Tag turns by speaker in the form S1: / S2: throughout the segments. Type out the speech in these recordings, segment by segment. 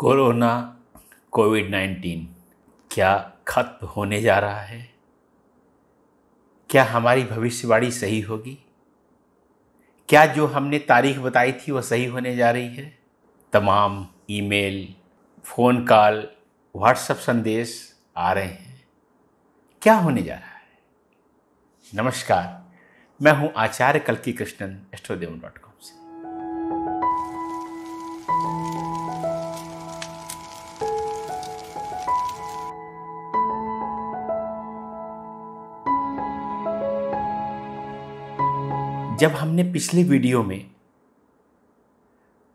S1: Corona Covid nineteen क्या खत्म होने जा रहा है क्या हमारी भविष्यवाणी सही होगी क्या जो हमने तारीख बताई थी वह सही होने जा रही है तमाम ईमेल, फ़ोन कॉल व्हाट्सएप संदेश आ रहे हैं क्या होने जा रहा है नमस्कार मैं हूं आचार्य कल्की कृष्णन एस्ट्रोदेव डॉट कॉम से जब हमने पिछले वीडियो में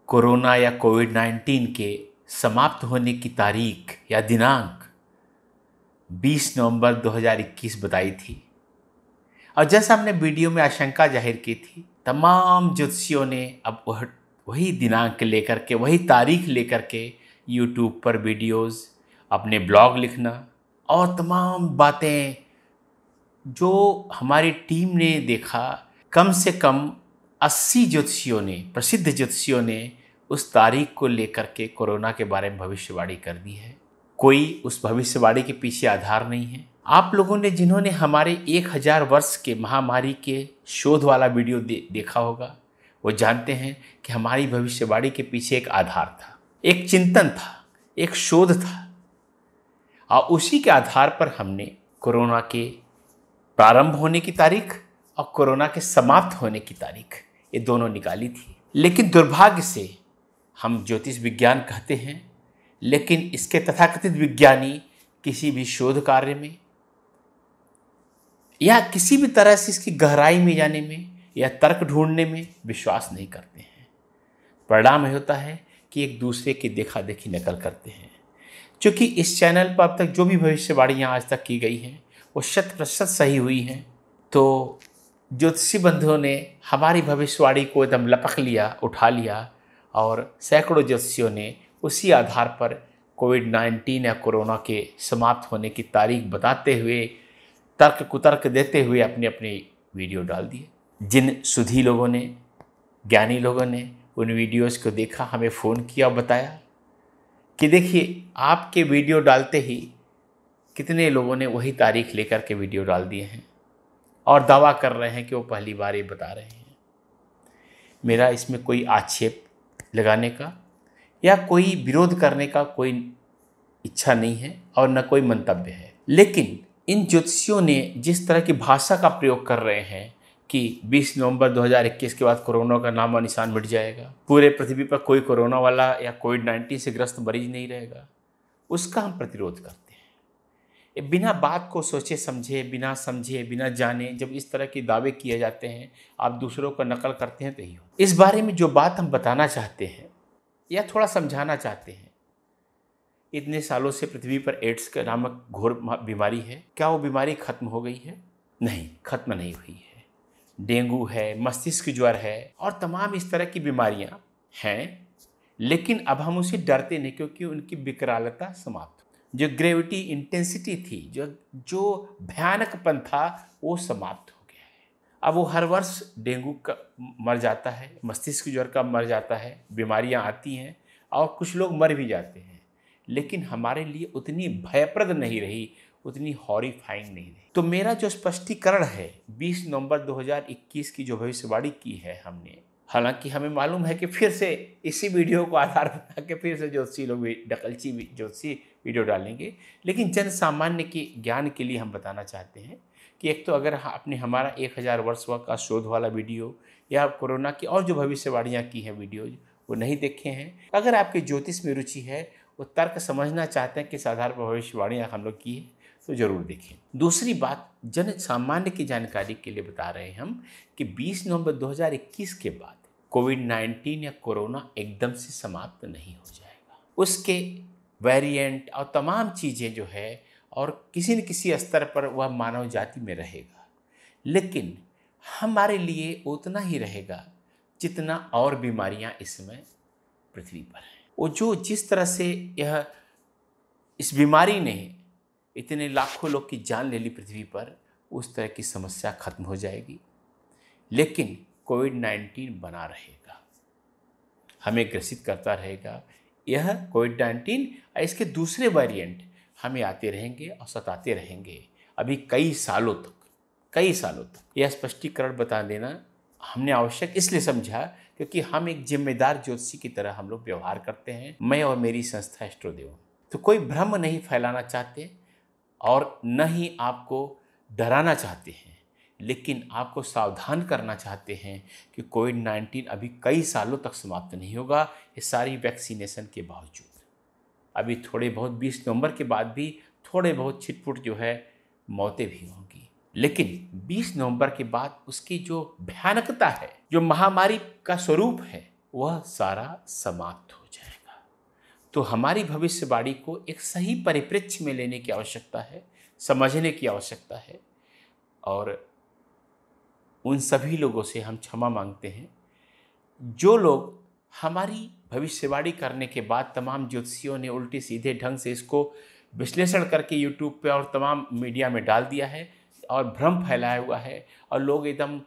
S1: कोरोना या कोविड 19 के समाप्त होने की तारीख या दिनांक 20 नवंबर 2021 बताई थी और जैसा हमने वीडियो में आशंका जाहिर की थी तमाम ज्योतिषियों ने अब वह वही दिनांक लेकर के वही तारीख लेकर के यूट्यूब पर वीडियोस अपने ब्लॉग लिखना और तमाम बातें जो हमारी टीम ने देखा कम से कम 80 ज्योतिषियों ने प्रसिद्ध ज्योतिषियों ने उस तारीख को लेकर के कोरोना के बारे में भविष्यवाणी कर दी है कोई उस भविष्यवाणी के पीछे आधार नहीं है आप लोगों ने जिन्होंने हमारे 1000 वर्ष के महामारी के शोध वाला वीडियो दे, देखा होगा वो जानते हैं कि हमारी भविष्यवाणी के पीछे एक आधार था एक चिंतन था एक शोध था और उसी के आधार पर हमने कोरोना के प्रारंभ होने की तारीख और कोरोना के समाप्त होने की तारीख ये दोनों निकाली थी लेकिन दुर्भाग्य से हम ज्योतिष विज्ञान कहते हैं लेकिन इसके तथाकथित विज्ञानी किसी भी शोध कार्य में या किसी भी तरह से इसकी गहराई में जाने में या तर्क ढूंढने में विश्वास नहीं करते हैं परिणाम यह होता है कि एक दूसरे की देखा देखी नकल करते हैं क्योंकि इस चैनल पर अब तक जो भी भविष्यवाणियाँ आज तक की गई हैं वो शत प्रतिशत सही हुई हैं तो ज्योतिषी बंधुओं ने हमारी भविष्यवाणी को एकदम लपक लिया उठा लिया और सैकड़ों ज्योतिषियों ने उसी आधार पर कोविड नाइन्टीन या कोरोना के समाप्त होने की तारीख बताते हुए तर्क कुतर्क देते हुए अपने अपने वीडियो डाल दिए जिन सुधी लोगों ने ज्ञानी लोगों ने उन वीडियोज़ को देखा हमें फ़ोन किया और बताया कि देखिए आपके वीडियो डालते ही कितने लोगों ने वही तारीख लेकर के वीडियो डाल दिए हैं और दावा कर रहे हैं कि वो पहली बार ये बता रहे हैं मेरा इसमें कोई आक्षेप लगाने का या कोई विरोध करने का कोई इच्छा नहीं है और न कोई मंतव्य है लेकिन इन ज्योतिषियों ने जिस तरह की भाषा का प्रयोग कर रहे हैं कि 20 नवंबर 2021 के बाद कोरोना का नाम और निशान मिट जाएगा पूरे पृथ्वी पर कोई कोरोना वाला या कोविड नाइन्टीन से ग्रस्त मरीज नहीं रहेगा उसका हम प्रतिरोध करते बिना हम्म। बात को सोचे समझे बिना समझे बिना जाने जब इस तरह के दावे किए जाते हैं आप दूसरों का नकल करते हैं तो ही हो इस बारे में जो बात हम बताना चाहते हैं या थोड़ा समझाना चाहते हैं इतने सालों से पृथ्वी पर एड्स का नामक घोर बीमारी है क्या वो बीमारी खत्म हो गई है नहीं खत्म नहीं हुई है डेंगू है मस्तिष्क ज्वर है और तमाम इस तरह की बीमारियाँ हैं लेकिन अब हम उसे डरते नहीं क्योंकि उनकी विकरालता समाप्त जो ग्रेविटी इंटेंसिटी थी जो जो भयानकपन था वो समाप्त हो गया है अब वो हर वर्ष डेंगू का मर जाता है मस्तिष्क ज्वर का मर जाता है बीमारियां आती हैं और कुछ लोग मर भी जाते हैं लेकिन हमारे लिए उतनी भयप्रद नहीं रही उतनी हॉरीफाइंग नहीं रही तो मेरा जो स्पष्टीकरण है 20 नवंबर 2021 की जो भविष्यवाणी की है हमने हालांकि हमें मालूम है कि फिर से इसी वीडियो को आधार बना के फिर से ज्योतिषी लोग डकलची ज्योतिषी वीडियो डालेंगे लेकिन जन सामान्य के ज्ञान के लिए हम बताना चाहते हैं कि एक तो अगर आपने हमारा एक हज़ार वर्ष वा का शोध वाला वीडियो या कोरोना की और जो भविष्यवाणियाँ की हैं वीडियो वो नहीं देखे हैं अगर आपके ज्योतिष में रुचि है वो तर्क समझना चाहते हैं किस आधार पर भविष्यवाणियाँ हम लोग की हैं तो ज़रूर देखें दूसरी बात जन सामान्य की जानकारी के लिए बता रहे हैं हम कि 20 नवंबर 2021 के बाद कोविड 19 या कोरोना एकदम से समाप्त नहीं हो जाएगा उसके वेरिएंट और तमाम चीज़ें जो है और किसी न किसी स्तर पर वह मानव जाति में रहेगा लेकिन हमारे लिए उतना ही रहेगा जितना और बीमारियां इसमें पृथ्वी पर हैं वो जो जिस तरह से यह इस बीमारी ने इतने लाखों लोग की जान ले ली पृथ्वी पर उस तरह की समस्या खत्म हो जाएगी लेकिन कोविड नाइन्टीन बना रहेगा हमें ग्रसित करता रहेगा यह कोविड नाइन्टीन और इसके दूसरे वेरिएंट हमें आते रहेंगे और सताते रहेंगे अभी कई सालों तक कई सालों तक यह स्पष्टीकरण बता देना हमने आवश्यक इसलिए समझा क्योंकि हम एक जिम्मेदार ज्योतिषी की तरह हम लोग व्यवहार करते हैं मैं और मेरी संस्था एस्ट्रोदेव तो कोई भ्रम नहीं फैलाना चाहते और न ही आपको डराना चाहते हैं लेकिन आपको सावधान करना चाहते हैं कि कोविड नाइन्टीन अभी कई सालों तक समाप्त नहीं होगा ये सारी वैक्सीनेशन के बावजूद अभी थोड़े बहुत बीस नवंबर के बाद भी थोड़े बहुत छिटपुट जो है मौतें भी होंगी लेकिन 20 नवंबर के बाद उसकी जो भयानकता है जो महामारी का स्वरूप है वह सारा समाप्त हो तो हमारी भविष्यवाणी को एक सही परिप्रेक्ष्य में लेने की आवश्यकता है समझने की आवश्यकता है और उन सभी लोगों से हम क्षमा मांगते हैं जो लोग हमारी भविष्यवाणी करने के बाद तमाम ज्योतिषियों ने उल्टे सीधे ढंग से इसको विश्लेषण करके यूट्यूब पे और तमाम मीडिया में डाल दिया है और भ्रम फैलाया हुआ है और लोग एकदम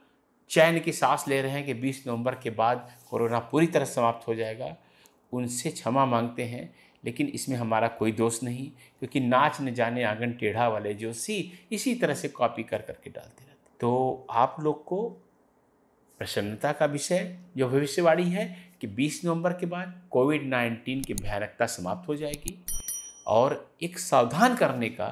S1: चैन की सांस ले रहे हैं कि 20 नवंबर के बाद कोरोना पूरी तरह समाप्त हो जाएगा उनसे क्षमा मांगते हैं लेकिन इसमें हमारा कोई दोष नहीं क्योंकि नाच न जाने आंगन टेढ़ा वाले जो सी इसी तरह से कॉपी कर करके डालते रहते तो आप लोग को प्रसन्नता का विषय जो भविष्यवाणी है कि 20 नवंबर के बाद कोविड 19 की भयानकता समाप्त हो जाएगी और एक सावधान करने का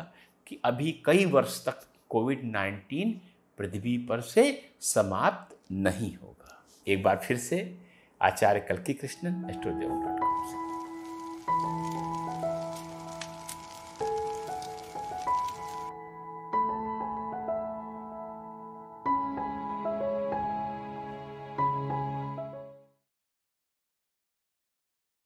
S1: कि अभी कई वर्ष तक कोविड 19 पृथ्वी पर से समाप्त नहीं होगा एक बार फिर से आचार्य कल्कि कृष्णन एस्ट्रोदेव डॉट कॉम से